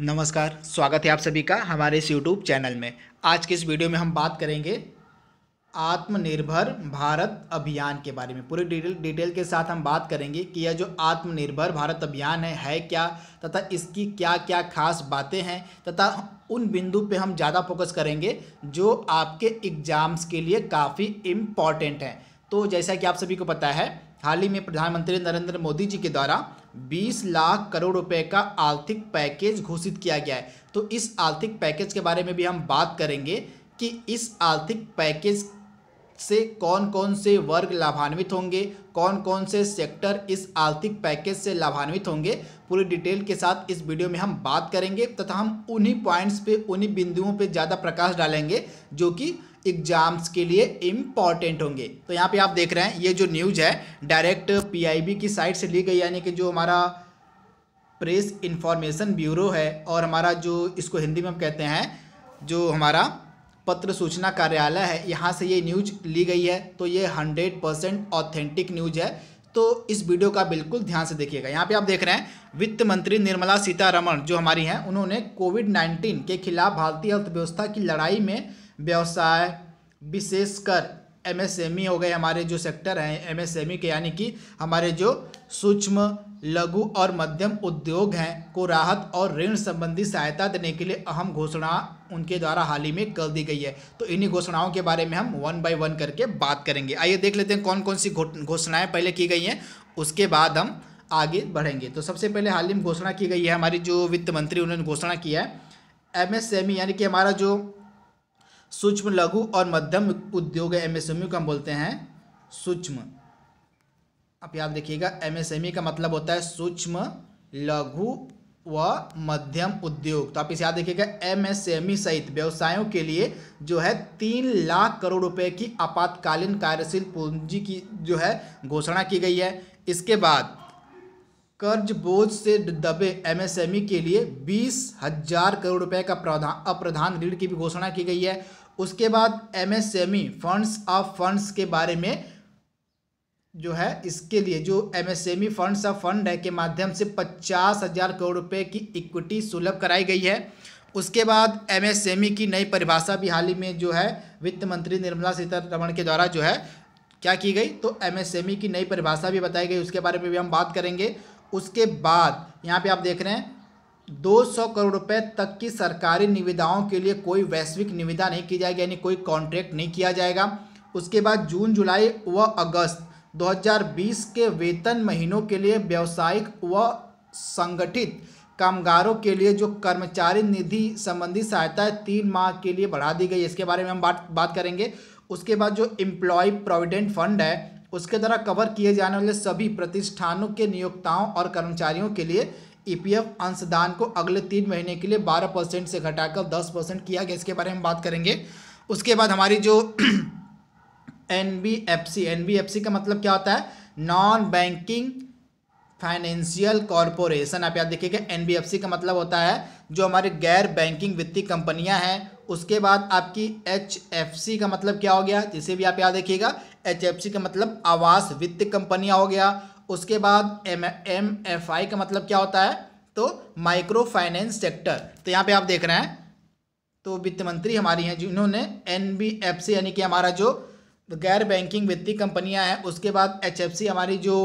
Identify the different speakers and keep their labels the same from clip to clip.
Speaker 1: नमस्कार स्वागत है आप सभी का हमारे इस यूट्यूब चैनल में आज के इस वीडियो में हम बात करेंगे आत्मनिर्भर भारत अभियान के बारे में पूरी डिटेल डिटेल के साथ हम बात करेंगे कि यह जो आत्मनिर्भर भारत अभियान है है क्या तथा इसकी क्या क्या खास बातें हैं तथा उन बिंदु पे हम ज़्यादा फोकस करेंगे जो आपके एग्ज़ाम्स के लिए काफ़ी इम्पॉर्टेंट हैं तो जैसा कि आप सभी को पता है हाल ही में प्रधानमंत्री नरेंद्र मोदी जी के द्वारा 20 लाख करोड़ रुपए का आर्थिक पैकेज घोषित किया गया है तो इस आर्थिक पैकेज के बारे में भी हम बात करेंगे कि इस आर्थिक पैकेज से कौन कौन से वर्ग लाभान्वित होंगे कौन कौन से सेक्टर इस आर्थिक पैकेज से लाभान्वित होंगे पूरी डिटेल के साथ इस वीडियो में हम बात करेंगे तथा हम उन्हीं पॉइंट्स पे उन्हीं बिंदुओं पे ज़्यादा प्रकाश डालेंगे जो कि एग्जाम्स के लिए इम्पॉर्टेंट होंगे तो यहाँ पे आप देख रहे हैं ये जो न्यूज है डायरेक्ट पीआईबी की साइट से ली गई यानी कि जो हमारा प्रेस इंफॉर्मेशन ब्यूरो है और हमारा जो इसको हिंदी में हम कहते हैं जो हमारा पत्र सूचना कार्यालय है यहाँ से ये न्यूज ली गई है तो ये हंड्रेड परसेंट ऑथेंटिक न्यूज है तो इस वीडियो का बिल्कुल ध्यान से देखिएगा यहाँ पे आप देख रहे हैं वित्त मंत्री निर्मला सीतारमण जो हमारी हैं उन्होंने कोविड नाइन्टीन के खिलाफ भारतीय अर्थव्यवस्था की लड़ाई में व्यवसाय विशेषकर एमएसएमई e हो गए हमारे जो सेक्टर हैं एमएसएमई e के यानी कि हमारे जो सूक्ष्म लघु और मध्यम उद्योग हैं को राहत और ऋण संबंधी सहायता देने के लिए अहम घोषणा उनके द्वारा हाल ही में कर दी गई है तो इन्हीं घोषणाओं के बारे में हम वन बाय वन करके बात करेंगे आइए देख लेते हैं कौन कौन सी घोषणाएं पहले की गई हैं उसके बाद हम आगे बढ़ेंगे तो सबसे पहले हाल ही में घोषणा की गई है हमारी जो वित्त मंत्री उन्होंने घोषणा किया है एम e यानी कि हमारा जो सूक्ष्म लघु और मध्यम उद्योग एमएसएमई को हम बोलते हैं सूक्ष्म आप याद देखिएगा एमएसएमई का मतलब होता है सूक्ष्म लघु व मध्यम उद्योग तो आप इसे याद देखिएगा एमएसएमई सहित व्यवसायों के लिए जो है तीन लाख करोड़ रुपए की आपातकालीन कार्यशील पूंजी की जो है घोषणा की गई है इसके बाद कर्ज बोझ से दबे एमएसएमई के लिए बीस हजार करोड़ रुपए का प्रावधान अप्रधान ऋण की भी घोषणा की गई है उसके बाद एमएसएमई फंड्स ऑफ फंड्स के बारे में जो है इसके लिए जो एमएसएमई फंड्स ऑफ फंड है के माध्यम से पचास हज़ार करोड़ रुपए की इक्विटी सुलभ कराई गई है उसके बाद एमएसएमई e की नई परिभाषा भी हाल ही में जो है वित्त मंत्री निर्मला सीतारमण के द्वारा जो है क्या की गई तो एमएसएमई e की नई परिभाषा भी बताई गई उसके बारे में भी हम बात करेंगे उसके बाद यहाँ पे आप देख रहे हैं 200 करोड़ रुपए तक की सरकारी निविदाओं के लिए कोई वैश्विक निविदा नहीं की जाएगी यानी कोई कॉन्ट्रैक्ट नहीं किया जाएगा उसके बाद जून जुलाई व अगस्त 2020 के वेतन महीनों के लिए व्यावसायिक व संगठित कामगारों के लिए जो कर्मचारी निधि संबंधी सहायता है तीन माह के लिए बढ़ा दी गई इसके बारे में हम बात बात करेंगे उसके बाद जो एम्प्लॉय प्रोविडेंट फंड है उसके द्वारा कवर किए जाने वाले सभी प्रतिष्ठानों के नियोक्ताओं और कर्मचारियों के लिए ईपीएफ e अंशदान को अगले तीन महीने के लिए बारह परसेंट से घटाकर दस परसेंट किया गया इसके बारे में बात करेंगे उसके बाद हमारी जो N B F C N B F C का मतलब क्या होता है नॉन बैंकिंग फाइनेंशियल कॉरपोरेशन आप याद देखिएगा एन बी एफ सी का मतलब होता है जो हमारे गैर बैंकिंग वित्तीय कंपनियां हैं उसके बाद आपकी एच एफ सी का मतलब क्या हो गया जिसे भी आप याद देखिएगा एच एफ सी का मतलब आवास वित्त कंपनियां हो गया उसके बाद एम एम एफ आई का मतलब क्या होता है तो माइक्रो फाइनेंस सेक्टर तो यहाँ पे आप देख रहे हैं तो वित्त मंत्री हमारी हैं जिन्होंने एन बी एफ सी यानी कि हमारा जो गैर बैंकिंग वित्तीय कंपनियाँ हैं उसके बाद एच एफ सी हमारी जो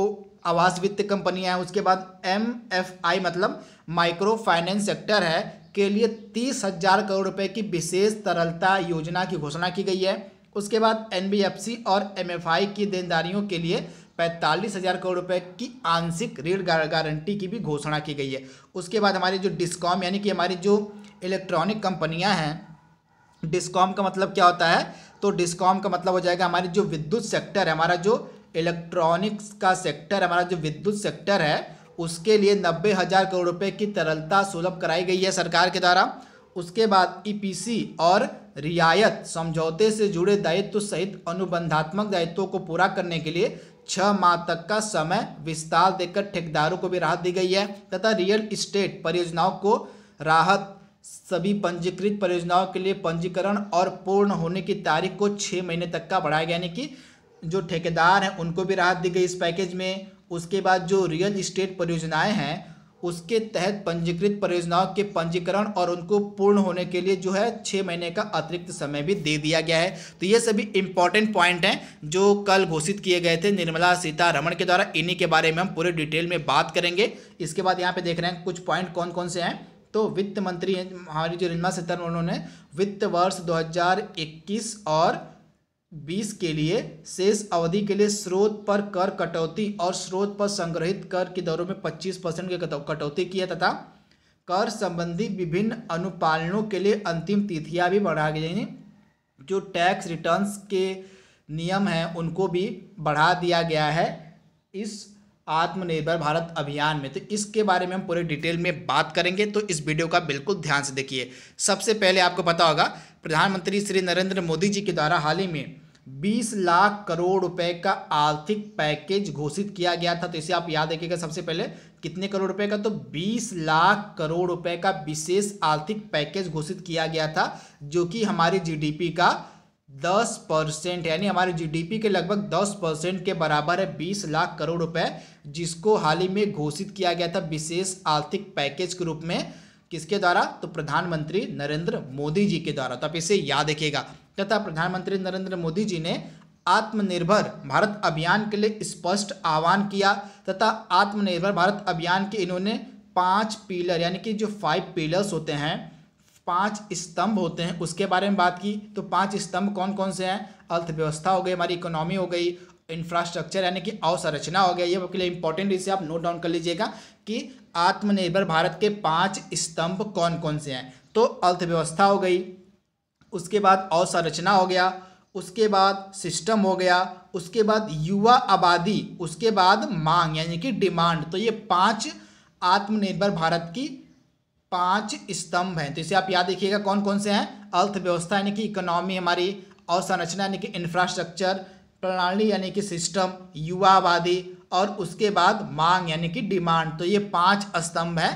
Speaker 1: आवास वित्त कंपनियाँ हैं उसके बाद एम एफ आई मतलब माइक्रो फाइनेंस सेक्टर है के लिए तीस हज़ार करोड़ रुपए की विशेष तरलता योजना की घोषणा की गई है उसके बाद एन बी एफ सी और एम एफ आई की देनदारियों के लिए पैंतालीस हज़ार करोड़ रुपए की आंशिक ऋण गारंटी की भी घोषणा की गई है उसके बाद हमारी जो डिस्कॉम यानी कि हमारी जो इलेक्ट्रॉनिक कंपनियां हैं डिस्कॉम का मतलब क्या होता है तो डिस्कॉम का मतलब हो जाएगा हमारी जो विद्युत सेक्टर है हमारा जो इलेक्ट्रॉनिक्स का सेक्टर हमारा जो विद्युत सेक्टर है उसके लिए नब्बे हज़ार करोड़ रुपए की तरलता सुलभ कराई गई है सरकार के द्वारा उसके बाद ई e और रियायत समझौते से जुड़े दायित्व सहित अनुबंधात्मक दायित्वों को पूरा करने के लिए छः माह तक का समय विस्तार देकर ठेकेदारों को भी राहत दी गई है तथा रियल इस्टेट परियोजनाओं को राहत सभी पंजीकृत परियोजनाओं के लिए पंजीकरण और पूर्ण होने की तारीख को छः महीने तक का बढ़ाया गया यानी कि जो ठेकेदार हैं उनको भी राहत दी गई इस पैकेज में उसके बाद जो रियल इस्टेट परियोजनाएं हैं उसके तहत पंजीकृत परियोजनाओं के पंजीकरण और उनको पूर्ण होने के लिए जो है छः महीने का अतिरिक्त समय भी दे दिया गया है तो ये सभी इंपॉर्टेंट पॉइंट हैं जो कल घोषित किए गए थे निर्मला सीतारमण के द्वारा इन्हीं के बारे में हम पूरे डिटेल में बात करेंगे इसके बाद यहाँ पे देख रहे हैं कुछ पॉइंट कौन कौन से हैं तो वित्त मंत्री हमारी जो निर्मला सीतारमण उन्होंने वित्त वर्ष दो और बीस के लिए शेष अवधि के लिए स्रोत पर कर कटौती और स्रोत पर संग्रहित कर की दरों में पच्चीस परसेंट की कटौती की है तथा कर संबंधी विभिन्न अनुपालनों के लिए अंतिम तिथियां भी बढ़ा गई जो टैक्स रिटर्न्स के नियम हैं उनको भी बढ़ा दिया गया है इस आत्मनिर्भर भारत अभियान में तो इसके बारे में हम पूरे डिटेल में बात करेंगे तो इस वीडियो का बिल्कुल ध्यान से देखिए सबसे पहले आपको पता होगा प्रधानमंत्री श्री नरेंद्र मोदी जी के द्वारा हाल ही में 20 लाख करोड़ रुपए का आर्थिक पैकेज घोषित किया गया था तो इसे आप याद रखिएगा सबसे पहले कितने करोड़ रुपए का तो 20 लाख करोड़ रुपए का विशेष आर्थिक पैकेज घोषित किया गया था जो कि हमारी जीडीपी का दस परसेंट यानी हमारे जीडीपी के लगभग दस परसेंट के बराबर है बीस लाख करोड़ रुपए जिसको हाल ही में घोषित किया गया था विशेष आर्थिक पैकेज के रूप में किसके द्वारा तो प्रधानमंत्री नरेंद्र मोदी जी के द्वारा तो आप इसे याद रखिएगा तथा प्रधानमंत्री नरेंद्र मोदी जी ने आत्मनिर्भर भारत अभियान के लिए स्पष्ट आह्वान किया तथा आत्मनिर्भर भारत अभियान के इन्होंने पांच पिलर यानी कि जो फाइव पिलर्स होते हैं पांच स्तंभ होते हैं उसके बारे में बात की तो पांच स्तंभ कौन कौन से हैं अर्थव्यवस्था हो गई हमारी इकोनॉमी हो गई इंफ्रास्ट्रक्चर यानी कि अवसंरचना हो गया ये आपके लिए इंपॉर्टेंट इसे आप नोट डाउन कर लीजिएगा कि आत्मनिर्भर भारत के पांच स्तंभ कौन कौन से हैं तो अर्थव्यवस्था हो गई उसके बाद अवसंरचना हो गया उसके बाद सिस्टम हो गया उसके बाद युवा आबादी उसके बाद मांग यानी कि डिमांड तो ये पांच आत्मनिर्भर भारत की पांच स्तंभ हैं तो इसे आप याद रखिएगा कौन कौन से हैं अर्थव्यवस्था यानी कि इकोनॉमी हमारी अवसंरचना यानी कि इंफ्रास्ट्रक्चर प्रणाली यानी कि सिस्टम युवावादी और उसके बाद मांग यानी कि डिमांड तो ये पांच स्तंभ हैं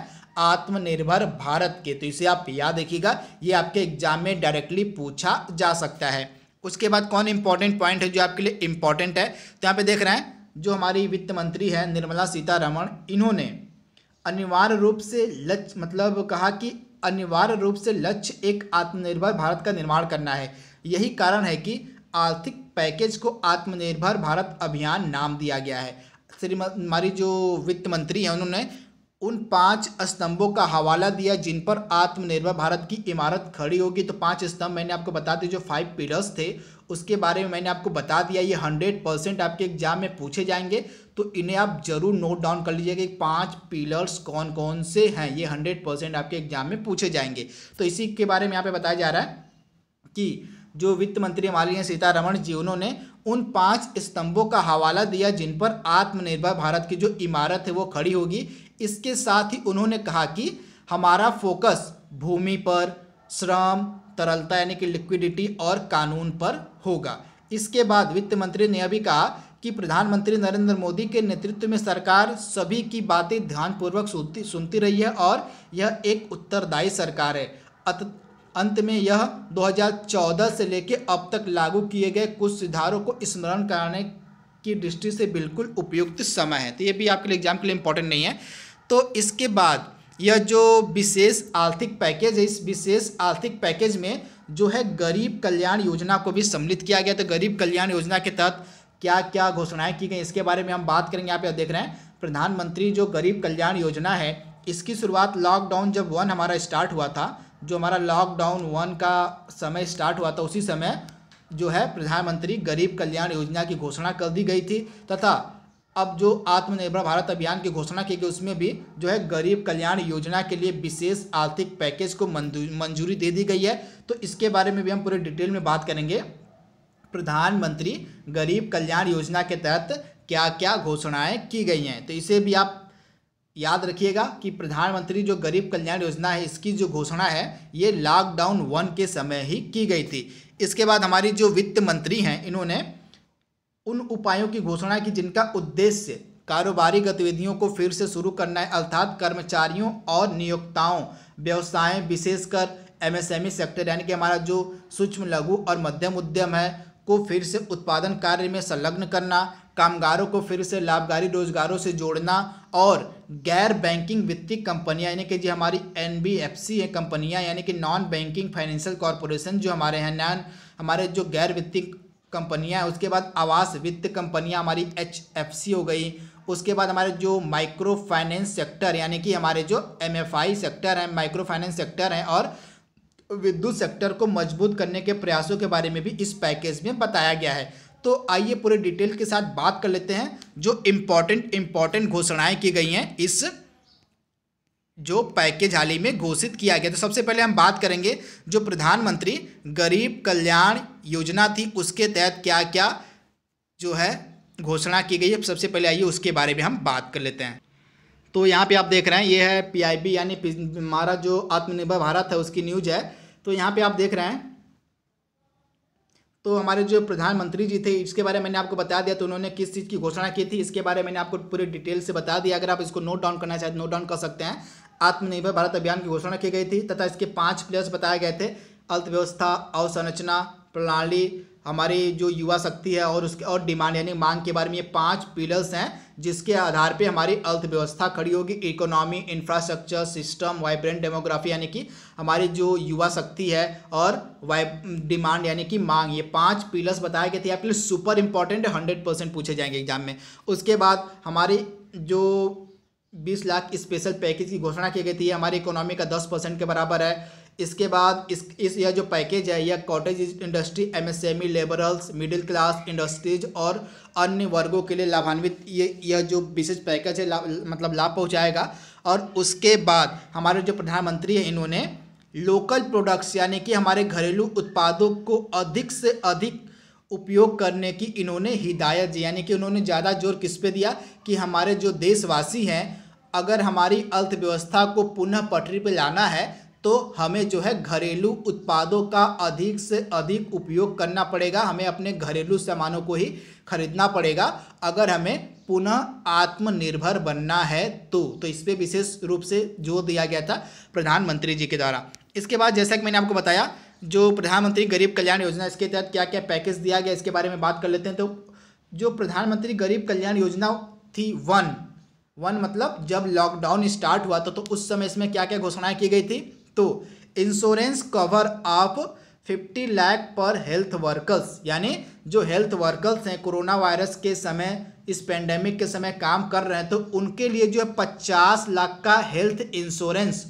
Speaker 1: आत्मनिर्भर भारत के तो इसे आप याद रखिएगा ये आपके एग्जाम में डायरेक्टली पूछा जा सकता है उसके बाद कौन इंपॉर्टेंट पॉइंट है जो आपके लिए इंपॉर्टेंट है तो यहाँ पे देख रहे हैं जो हमारी वित्त मंत्री है निर्मला सीतारमण इन्होंने अनिवार्य रूप से लक्ष्य मतलब कहा कि अनिवार्य रूप से लक्ष्य एक आत्मनिर्भर भारत का निर्माण करना है यही कारण है कि आर्थिक पैकेज को आत्मनिर्भर भारत अभियान नाम दिया गया है श्री हमारी जो वित्त मंत्री हैं उन्होंने उन पांच स्तंभों का हवाला दिया जिन पर आत्मनिर्भर भारत की इमारत खड़ी होगी तो पांच स्तंभ मैंने आपको बता दिए जो फाइव पिलर्स थे उसके बारे में मैंने आपको बता दिया ये हंड्रेड परसेंट आपके एग्जाम में पूछे जाएंगे तो इन्हें आप जरूर नोट डाउन कर लीजिए कि पांच पिलर्स कौन कौन से हैं ये हंड्रेड परसेंट आपके एग्जाम में पूछे जाएंगे तो इसी के बारे में यहाँ पे बताया जा रहा है कि जो वित्त मंत्री मालिनी सीतारमण जी उन्होंने उन पांच स्तंभों का हवाला दिया जिन पर आत्मनिर्भर भारत की जो इमारत है वो खड़ी होगी इसके साथ ही उन्होंने कहा कि हमारा फोकस भूमि पर श्रम तरलता यानी कि लिक्विडिटी और कानून पर होगा इसके बाद वित्त मंत्री ने अभी कहा कि प्रधानमंत्री नरेंद्र मोदी के नेतृत्व में सरकार सभी की बातें ध्यानपूर्वक सुनती सुनती रही है और यह एक उत्तरदायी सरकार है अत, अंत में यह 2014 से लेकर अब तक लागू किए गए कुछ सुधारों को स्मरण कराने की दृष्टि से बिल्कुल उपयुक्त समय है तो ये भी आपके लिए एग्जाम के लिए इम्पोर्टेंट नहीं है तो इसके बाद यह जो विशेष आर्थिक पैकेज है इस विशेष आर्थिक पैकेज में जो है गरीब कल्याण योजना को भी सम्मिलित किया गया तो गरीब कल्याण योजना के तहत क्या क्या घोषणाएं की गई इसके बारे में हम बात करेंगे यहाँ पे देख रहे हैं प्रधानमंत्री जो गरीब कल्याण योजना है इसकी शुरुआत लॉकडाउन जब वन हमारा स्टार्ट हुआ था जो हमारा लॉकडाउन वन का समय स्टार्ट हुआ था उसी समय जो है प्रधानमंत्री गरीब कल्याण योजना की घोषणा कर दी गई थी तथा अब जो आत्मनिर्भर भारत अभियान की घोषणा की गई उसमें भी जो है गरीब कल्याण योजना के लिए विशेष आर्थिक पैकेज को मंजूरी दे दी गई है तो इसके बारे में भी हम पूरे डिटेल में बात करेंगे प्रधानमंत्री गरीब कल्याण योजना के तहत क्या क्या घोषणाएं की गई हैं तो इसे भी आप याद रखिएगा कि प्रधानमंत्री जो गरीब कल्याण योजना है इसकी जो घोषणा है ये लॉकडाउन वन के समय ही की गई थी इसके बाद हमारी जो वित्त मंत्री हैं इन्होंने उन उपायों की घोषणा की जिनका उद्देश्य कारोबारी गतिविधियों को फिर से शुरू करना है अर्थात कर्मचारियों और नियोक्ताओं व्यवसाय विशेषकर एमएसएमई सेक्टर यानी कि हमारा जो सूक्ष्म लघु और मध्यम उद्यम है को फिर से उत्पादन कार्य में संलग्न करना कामगारों को फिर से लाभकारी रोजगारों से जोड़ना और गैर बैंकिंग वित्तीय कंपनियां यानी कि जो हमारी एन बी एफ सी है कंपनियाँ यानी कि नॉन बैंकिंग फाइनेंशियल कॉरपोरेशन जो हमारे हैं नॉन हमारे जो गैर वित्तीय कंपनियाँ हैं उसके बाद आवास वित्त कंपनियाँ हमारी एच एफ सी हो गई उसके बाद हमारे जो माइक्रो फाइनेंस सेक्टर यानी कि हमारे जो एम एफ आई सेक्टर हैं माइक्रो फाइनेंस सेक्टर हैं और विद्युत सेक्टर को मजबूत करने के प्रयासों के बारे में भी इस पैकेज में बताया गया है तो आइए पूरे डिटेल के साथ बात कर लेते हैं जो इम्पोर्टेंट इंपॉर्टेंट घोषणाएं की गई हैं इस जो पैकेज हाल ही में घोषित किया गया तो सबसे पहले हम बात करेंगे जो प्रधानमंत्री गरीब कल्याण योजना थी उसके तहत क्या क्या जो है घोषणा की गई है सबसे पहले आइए उसके बारे में हम बात कर लेते हैं तो यहाँ पे आप देख रहे हैं ये है पीआईबी यानी हमारा जो आत्मनिर्भर भारत है उसकी न्यूज है तो यहाँ पे आप देख रहे हैं तो हमारे जो प्रधानमंत्री जी थे इसके बारे में मैंने आपको बता दिया तो उन्होंने किस चीज़ की घोषणा की थी इसके बारे में मैंने आपको पूरे डिटेल से बता दिया अगर आप इसको नोट डाउन करना चाहते नोट डाउन कर सकते हैं आत्मनिर्भर भारत अभियान की घोषणा की गई थी तथा इसके पाँच प्लेयर्स बताए गए थे अर्थव्यवस्था अवसंरचना प्रणाली हमारी जो युवा शक्ति है और उसके और डिमांड यानी मांग के बारे में ये पांच पिलर्स हैं जिसके आधार पे हमारी अर्थव्यवस्था खड़ी होगी economy infrastructure system vibrant demography यानी कि हमारी जो युवा शक्ति है और डिमांड यानी कि मांग ये पांच पिलर्स बताए गए थे आपके लिए सुपर इंपॉर्टेंट हंड्रेड परसेंट पूछे जाएंगे एग्जाम में उसके बाद हमारी जो बीस लाख स्पेशल पैकेज की घोषणा की गई थी हमारी इकोनॉमी का दस परसेंट के बराबर है इसके बाद इस इस यह जो पैकेज है यह cottage industry MSME labourers middle class industries और अन्य वर्गों के लिए लाभान्वित ये यह जो विशेष पैकेज है ला, मतलब लाभ पहुंचाएगा और उसके बाद हमारे जो प्रधानमंत्री हैं इन्होंने लोकल प्रोडक्ट्स यानी कि हमारे घरेलू उत्पादों को अधिक से अधिक उपयोग करने की इन्होंने हिदायत दी यानी कि उन्होंने ज़्यादा जोर किस पे दिया कि हमारे जो देशवासी हैं अगर हमारी अर्थव्यवस्था को पुनः पटरी पर लाना है तो हमें जो है घरेलू उत्पादों का अधिक से अधिक उपयोग करना पड़ेगा हमें अपने घरेलू सामानों को ही खरीदना पड़ेगा अगर हमें पुनः आत्मनिर्भर बनना है तो तो इस पर विशेष रूप से जोर दिया गया था प्रधानमंत्री जी के द्वारा इसके बाद जैसा कि मैंने आपको बताया जो प्रधानमंत्री गरीब कल्याण योजना इसके तहत क्या क्या पैकेज दिया गया इसके बारे में बात कर लेते हैं तो जो प्रधानमंत्री गरीब कल्याण योजना थी वन वन मतलब जब लॉकडाउन स्टार्ट हुआ था तो उस समय इसमें क्या क्या घोषणाएं की गई थी तो इंश्योरेंस कवर आप 50 लाख पर हेल्थ वर्कर्स यानी जो हेल्थ वर्कर्स हैं कोरोना वायरस के समय इस पेंडेमिक के समय काम कर रहे हैं तो उनके लिए जो है पचास लाख का हेल्थ इंश्योरेंस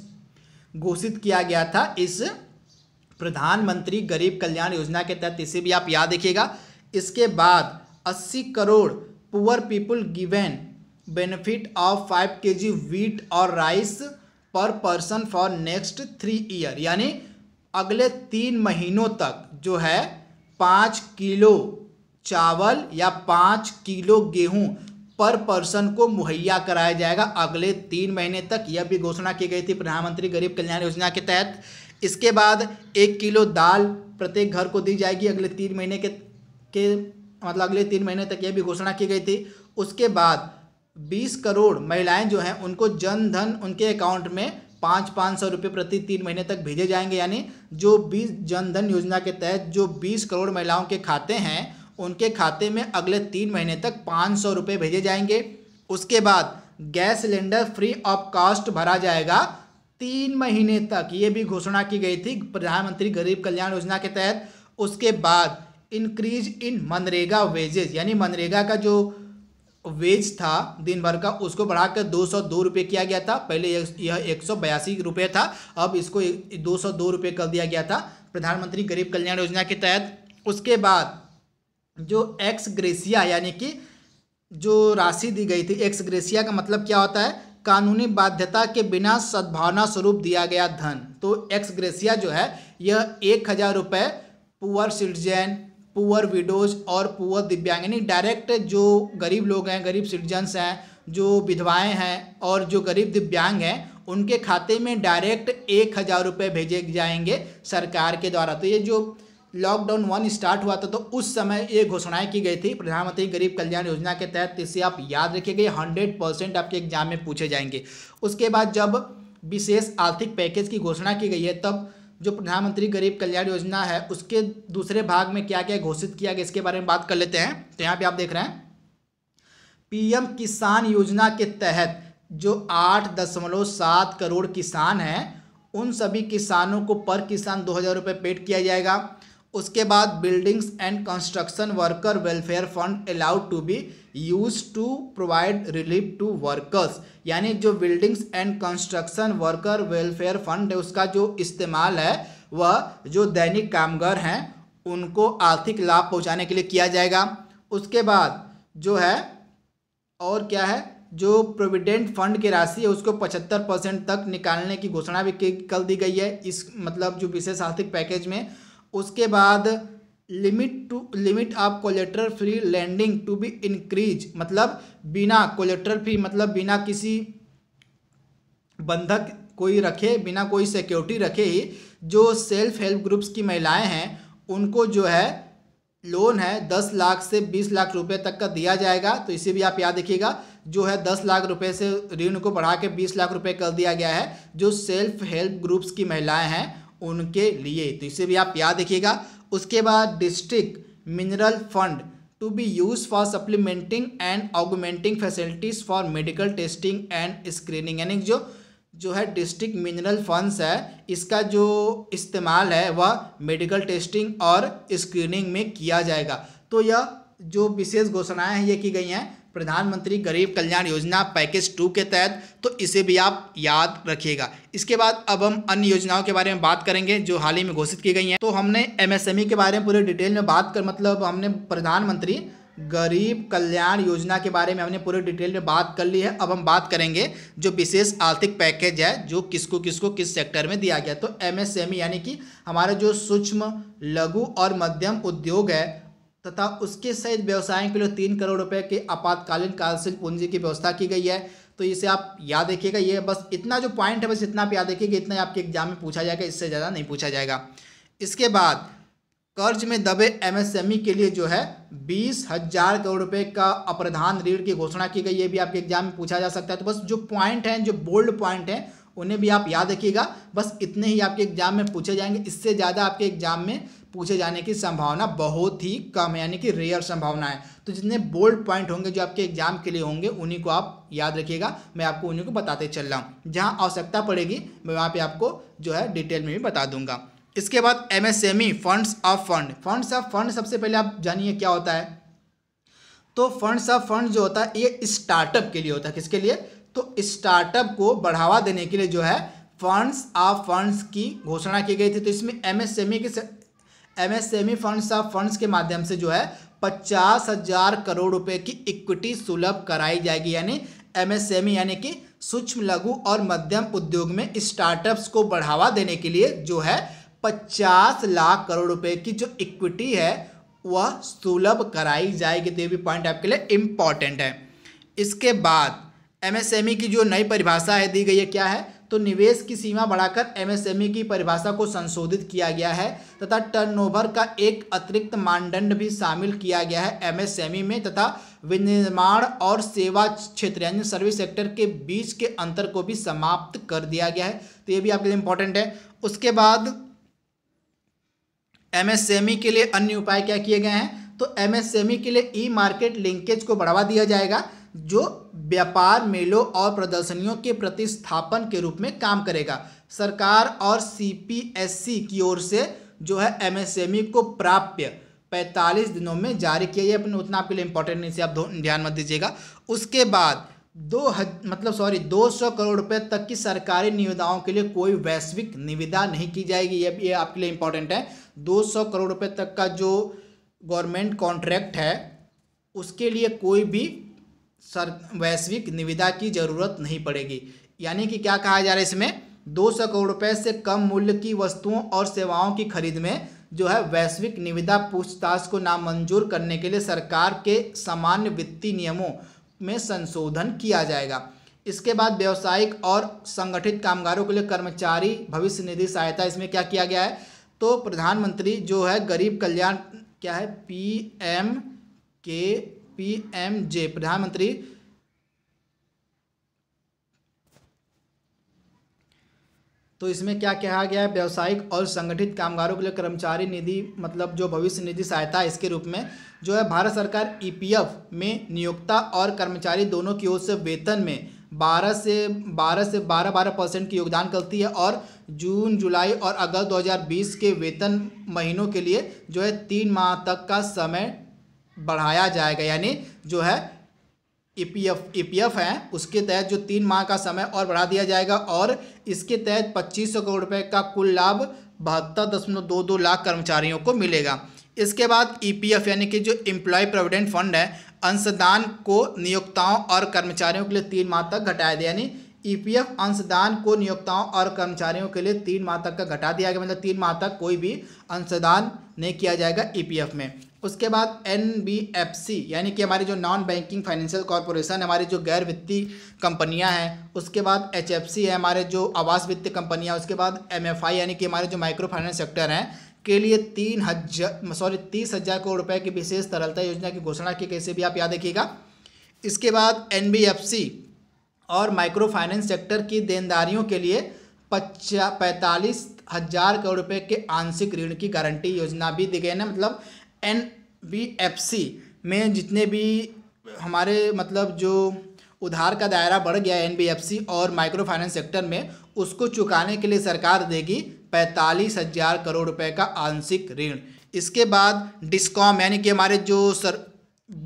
Speaker 1: घोषित किया गया था इस प्रधानमंत्री गरीब कल्याण योजना के तहत इसे भी आप याद रखिएगा इसके बाद 80 crore poor people given benefit of 5 KG wheat और राइस पर person for next three year यानी अगले तीन महीनों तक जो है पाँच किलो चावल या पाँच किलो गेहूं पर पर्सन को मुहैया कराया जाएगा अगले तीन महीने तक यह भी घोषणा की गई थी प्रधानमंत्री गरीब कल्याण योजना के तहत इसके बाद एक किलो दाल प्रत्येक घर को दी जाएगी अगले तीन महीने के के मतलब अगले तीन महीने तक यह भी घोषणा की गई थी उसके बाद बीस करोड़ महिलाएं जो हैं उनको जन धन उनके अकाउंट में पाँच पाँच सौ रुपये प्रति तीन महीने तक भेजे जाएंगे यानी जो बीस जनधन योजना के तहत जो बीस करोड़ महिलाओं के खाते हैं उनके खाते में अगले तीन महीने तक पाँच सौ रुपये भेजे जाएंगे उसके बाद gas cylinder free of cost भरा जाएगा तीन महीने तक ये भी घोषणा की गई थी प्रधानमंत्री गरीब कल्याण योजना के तहत उसके बाद इंक्रीज इन मनरेगा वेजेस यानी मनरेगा का जो वेज था दिन भर का उसको बढ़ाकर दो सौ दो रुपये किया गया था पहले यह एक सौ बयासी रुपये था अब इसको दो सौ दो रुपये कर दिया गया था प्रधानमंत्री गरीब कल्याण योजना के तहत उसके बाद जो एक्स ग्रेसिया यानी कि जो राशि दी गई थी एक्स ग्रेसिया का मतलब क्या होता है कानूनी बाध्यता के बिना सद्भावना स्वरूप दिया गया धन तो एक्स ग्रेसिया जो है यह एक हज़ार रुपये पुअर सिटीजन पुअर विडोज और पुअर दिव्यांग यानी डायरेक्ट जो गरीब लोग हैं गरीब सिटीजन्स हैं जो विधवाएँ हैं और जो गरीब दिव्यांग हैं उनके खाते में डायरेक्ट एक हज़ार रुपये भेजे जाएंगे सरकार के द्वारा तो ये जो लॉकडाउन वन स्टार्ट हुआ था तो उस समय ये घोषणाएं की गई थी प्रधानमंत्री गरीब कल्याण योजना के तहत इसे आप याद रखिएगा हंड्रेड परसेंट आपके एग्जाम में पूछे जाएंगे उसके बाद जब विशेष आर्थिक पैकेज की घोषणा की गई है तब जो प्रधानमंत्री गरीब कल्याण योजना है उसके दूसरे भाग में क्या क्या घोषित किया गया इसके बारे में बात कर लेते हैं तो यहाँ पे आप देख रहे हैं पीएम किसान योजना के तहत जो आठ दशमलव सात करोड़ किसान हैं उन सभी किसानों को पर किसान दो हज़ार रुपये पेड किया जाएगा उसके बाद buildings and construction worker welfare fund allowed to be use to provide relief to workers यानी जो buildings and construction worker welfare fund है उसका जो इस्तेमाल है वह जो दैनिक कामगार हैं उनको आर्थिक लाभ पहुंचाने के लिए किया जाएगा उसके बाद जो है और क्या है जो प्रोविडेंट फंड की राशि है उसको पचहत्तर परसेंट तक निकालने की घोषणा भी कर दी गई है इस मतलब जो विशेष आर्थिक पैकेज में उसके बाद limit to limit of collateral free lending to be increase मतलब बिना कोलेट्रल फ्री मतलब बिना किसी बंधक कोई रखे बिना कोई सिक्योरिटी रखे ही जो सेल्फ हेल्प ग्रुप्स की महिलाएं हैं उनको जो है लोन है दस लाख से बीस लाख रुपए तक का दिया जाएगा तो इसे भी आप याद रखिएगा जो है दस लाख रुपए से ऋण को बढ़ा के बीस लाख रुपए कर दिया गया है जो सेल्फ हेल्प ग्रुप्स की महिलाएं हैं उनके लिए तो इसे भी आप याद रखिएगा उसके बाद district mineral fund to be use for supplementing and augmenting facilities for medical testing and screening यानी जो जो है डिस्ट्रिक्ट मिनरल फंड्स है इसका जो इस्तेमाल है वह मेडिकल टेस्टिंग और स्क्रीनिंग में किया जाएगा तो यह जो विशेष घोषणाएं हैं ये की गई हैं प्रधानमंत्री गरीब कल्याण योजना पैकेज टू के तहत तो इसे भी आप याद रखिएगा इसके बाद अब हम अन्य योजनाओं के बारे में बात करेंगे जो हाल ही में घोषित की गई हैं तो हमने एमएसएमई e के बारे में पूरे डिटेल में बात कर मतलब हमने प्रधानमंत्री गरीब कल्याण योजना के बारे में हमने पूरे डिटेल में बात कर ली है अब हम बात करेंगे जो विशेष आर्थिक पैकेज है जो किसको किसको किस सेक्टर में दिया गया तो एमएसएमई e यानी कि हमारा जो सूक्ष्म लघु और मध्यम उद्योग है तथा उसके सहित व्यवसायों के लिए तीन करोड़ रुपए के आपातकालीन कार्यशील पूंजी की व्यवस्था की गई है तो इसे आप याद रखिएगा ये बस इतना जो पॉइंट है बस इतना आप याद रखिएगा इतना आपके एग्जाम में पूछा जाएगा इससे ज़्यादा नहीं पूछा जाएगा इसके बाद कर्ज में दबे एमएसएमई e के लिए जो है बीस हजार करोड़ रुपए का अप्रधान ऋण की घोषणा की गई ये भी आपके एग्जाम में पूछा जा सकता है तो बस जो पॉइंट हैं जो बोल्ड पॉइंट हैं उन्हें भी आप याद रखिएगा बस इतने ही आपके एग्जाम में पूछे जाएंगे इससे ज़्यादा आपके एग्जाम में पूछे जाने की संभावना बहुत ही कम है यानी कि रेयर संभावना है तो जितने बोल्ड पॉइंट होंगे जो आपके एग्जाम के लिए होंगे उन्हीं को आप याद रखिएगा मैं आपको उन्हीं को बताते चल रहा हूँ जहाँ आवश्यकता पड़ेगी मैं वहाँ पर आपको जो है डिटेल में भी बता दूंगा इसके बाद M S M E funds of fund funds of fund सबसे पहले आप जानिए क्या होता है तो फंड्स ऑफ फंड जो होता है ये स्टार्टअप के लिए होता है किसके लिए तो स्टार्टअप को बढ़ावा देने के लिए जो है फंड्स ऑफ फंड्स की घोषणा की गई थी तो इसमें एमएसएमई e के एमएसएमई फंड्स ऑफ फंड्स के माध्यम से जो है पचास हजार करोड़ रुपए की इक्विटी सुलभ कराई जाएगी यानी एमएसएमई e, यानी कि सूक्ष्म लघु और मध्यम उद्योग में स्टार्टअप्स को बढ़ावा देने के लिए जो है पचास लाख करोड़ रुपए की जो इक्विटी है वह सुलभ कराई जाएगी तो ये भी पॉइंट आपके लिए इम्पॉर्टेंट है इसके बाद एमएसएमई e की जो नई परिभाषा है दी गई है क्या है तो निवेश की सीमा बढ़ाकर एमएसएमई e की परिभाषा को संशोधित किया गया है तथा टर्नओवर का एक अतिरिक्त मानदंड भी शामिल किया गया है एमएसएमई e में तथा विनिर्माण और सेवा क्षेत्र यानी सर्विस सेक्टर के बीच के अंतर को भी समाप्त कर दिया गया है तो ये भी आपके लिए इम्पोर्टेंट है उसके बाद एमएसएमई e के लिए अन्य उपाय क्या किए गए हैं तो एमएसएमई के लिए ई मार्केट लिंकेज को बढ़ावा दिया जाएगा जो व्यापार मेलों और प्रदर्शनियों के प्रतिस्थापन के रूप में काम करेगा सरकार और सीपीएससी की ओर से जो है एमएसएमई e को प्राप्य पैंतालीस दिनों में जारी किया ये अपने उतना आपके लिए इंपॉर्टेंट नहीं से आप ध्यान मत दीजिएगा उसके बाद दो हज मतलब सॉरी 200 करोड़ रुपए तक की सरकारी निविदाओं के लिए कोई वैश्विक निविदा नहीं की जाएगी ये ये आपके लिए इंपॉर्टेंट है 200 करोड़ रुपए तक का जो गवर्नमेंट कॉन्ट्रैक्ट है उसके लिए कोई भी सर वैश्विक निविदा की जरूरत नहीं पड़ेगी यानी कि क्या कहा जा रहा है इसमें दो सौ करोड़ रुपए से कम मूल्य की वस्तुओं और सेवाओं की खरीद में जो है वैश्विक निविदा पूछताछ को नामंजूर करने के लिए सरकार के सामान्य वित्तीय नियमों में संशोधन किया जाएगा इसके बाद व्यावसायिक और संगठित कामगारों के लिए कर्मचारी भविष्य निधि सहायता इसमें क्या किया गया है तो प्रधानमंत्री जो है गरीब कल्याण क्या है पी एम के पीएमजे प्रधानमंत्री तो इसमें क्या कहा गया है व्यावसायिक और संगठित कामगारों के लिए कर्मचारी निधि मतलब जो भविष्य निधि सहायता है इसके रूप में जो है भारत सरकार ईपीएफ में नियोक्ता और कर्मचारी दोनों की ओर से वेतन में बारह से बारह से बारह बारह परसेंट की योगदान करती है और जून जुलाई और अगस्त 2020 के वेतन महीनों के लिए जो है तीन माह तक का समय बढ़ाया जाएगा यानी जो है E P F E P F है उसके तहत जो तीन माह का समय और बढ़ा दिया जाएगा और इसके तहत पच्चीस सौ करोड़ रुपए का कुल लाभ बहत्तर दशमलव दो दो लाख कर्मचारियों को मिलेगा इसके बाद ई e यानी कि जो एम्प्लॉय प्रोविडेंट फंड है अंशदान को नियोक्ताओं और कर्मचारियों के लिए तीन माह तक घटाया दिया यानी ईपीएफ e अंशदान को नियोक्ताओं और कर्मचारियों के लिए तीन माह तक का घटा दिया गया मतलब तीन माह तक कोई भी अंशदान नहीं किया जाएगा ईपीएफ e में उसके बाद एन यानी कि हमारी जो नॉन बैंकिंग फाइनेंशियल कॉरपोरेशन हमारी जो गैर वित्तीय कंपनियां हैं उसके बाद एच है हमारे जो आवास वित्तीय कंपनियां उसके बाद एम यानी कि हमारे जो माइक्रो फाइनेंस सेक्टर हैं के लिए तीन हजार सॉरी तीस हज़ार करोड़ रुपए की विशेष तरलता योजना की घोषणा की कैसे भी आप याद रखिएगा इसके बाद एन और माइक्रो फाइनेंस सेक्टर की देनदारियों के लिए पच्चा पैंतालीस हज़ार करोड़ रुपये के आंशिक ऋण की गारंटी योजना भी दी गई है ना मतलब एन बी एफ सी में जितने भी हमारे मतलब जो उधार का दायरा बढ़ गया है सी और माइक्रो फाइनेंस सेक्टर में उसको चुकाने के लिए सरकार देगी पैंतालीस हजार करोड़ रुपए का आंशिक ऋण इसके बाद डिस्कॉम यानी कि हमारे जो सर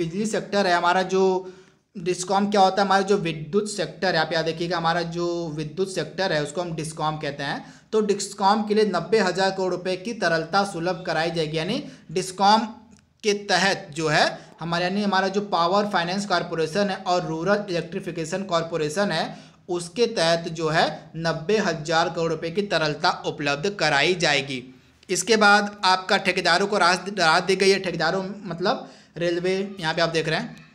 Speaker 1: बिजली सेक्टर है हमारा जो डिस्कॉम क्या होता है हमारा जो विद्युत सेक्टर है आप याद देखिएगा हमारा जो विद्युत सेक्टर है उसको हम डिस्कॉम कहते हैं तो डिस्कॉम के लिए नब्बे हज़ार करोड़ रुपए की तरलता सुलभ कराई जाएगी यानी डिस्कॉम के तहत जो है हमारे यानी हमारा जो पावर फाइनेंस कॉरपोरेशन है और रूरल इलेक्ट्रिफिकेशन कॉरपोरेशन है उसके तहत जो है नब्बे हज़ार करोड़ रुपए की तरलता उपलब्ध कराई जाएगी इसके बाद आपका ठेकेदारों को राहत राहत दी गई है ठेकेदारों मतलब रेलवे यहाँ पे आप देख रहे हैं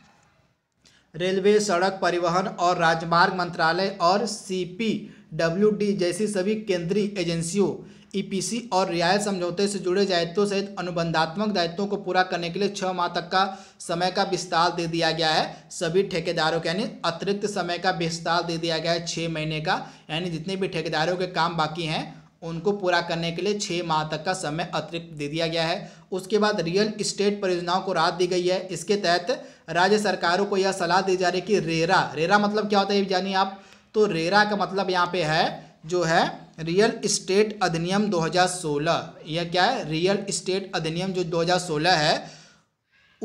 Speaker 1: रेलवे सड़क परिवहन और राजमार्ग मंत्रालय और सीपी डब्ल्यू जैसी सभी केंद्रीय एजेंसियों ईपीसी e और रियायत समझौते से जुड़े दायित्वों सहित अनुबंधात्मक दायित्वों को पूरा करने के लिए छः माह तक का समय का विस्तार दे दिया गया है सभी ठेकेदारों के यानी अतिरिक्त समय का विस्तार दे दिया गया है छः महीने का यानी जितने भी ठेकेदारों के काम बाकी हैं उनको पूरा करने के लिए छः माह तक का समय अतिरिक्त दे दिया गया है उसके बाद रियल इस्टेट परियोजनाओं को राहत दी गई है इसके तहत राज्य सरकारों को यह सलाह दी जा रही है कि रेरा रेरा मतलब क्या होता है जानिए आप तो रेरा का मतलब यहाँ पे है जो है रियल इस्टेट अधिनियम 2016 यह क्या है रियल इस्टेट अधिनियम जो 2016 है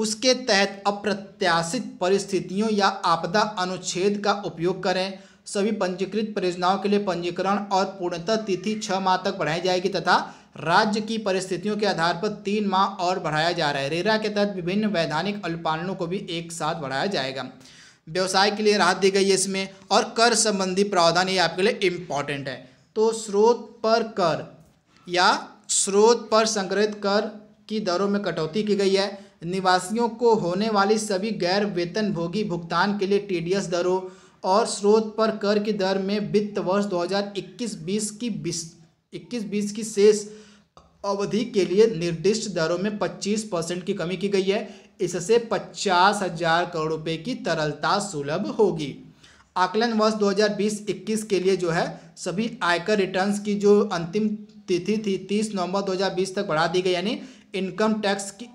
Speaker 1: उसके तहत अप्रत्याशित परिस्थितियों या आपदा अनुच्छेद का उपयोग करें सभी पंजीकृत परियोजनाओं के लिए पंजीकरण और पूर्णतः तिथि छः माह तक बढ़ाई जाएगी तथा राज्य की परिस्थितियों के आधार पर तीन माह और बढ़ाया जा रहा है रेरा के तहत विभिन्न वैधानिक अल्पालनों को भी एक साथ बढ़ाया जाएगा व्यवसाय के लिए राहत दी गई है इसमें और कर संबंधी प्रावधान ये आपके लिए इम्पॉर्टेंट है तो स्रोत पर कर या स्रोत पर संग्रहित कर की दरों में कटौती की गई है निवासियों को होने वाली सभी गैर वेतन भोगी भुगतान के लिए टीडीएस दरों और स्रोत पर कर की दर में वित्त वर्ष 2021-20 की 20 21-20 की शेष अवधि के लिए निर्दिष्ट दरों में 25 परसेंट की कमी की गई है इससे पचास हजार करोड़ रुपए की तरलता सुलभ होगी आकलन वर्ष 2020-21 के लिए जो है सभी आयकर रिटर्न्स की जो अंतिम तिथि थी 30 नवंबर 2020 तक बढ़ा दी गई यानी इनकम टैक्स की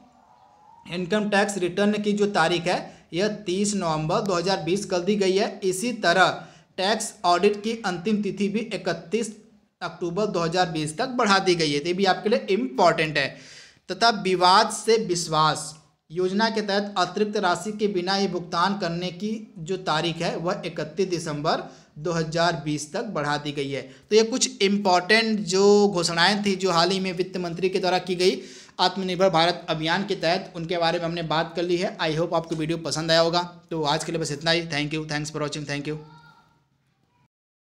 Speaker 1: इनकम टैक्स रिटर्न की जो तारीख है यह 30 नवंबर 2020 कर दी गई है इसी तरह टैक्स ऑडिट की अंतिम तिथि भी 31 अक्टूबर 2020 तक बढ़ा दी गई है ये भी आपके लिए इम्पॉर्टेंट है तथा विवाद से विश्वास योजना के तहत अतिरिक्त राशि के बिना ही भुगतान करने की जो तारीख है वह 31 दिसंबर 2020 तक बढ़ा दी गई है तो ये कुछ इम्पॉर्टेंट जो घोषणाएं थी जो हाल ही में वित्त मंत्री के द्वारा की गई आत्मनिर्भर भारत अभियान के तहत उनके बारे में हमने बात कर ली है आई होप आपको वीडियो पसंद आया होगा तो आज के लिए बस इतना ही thank you thanks for watching thank you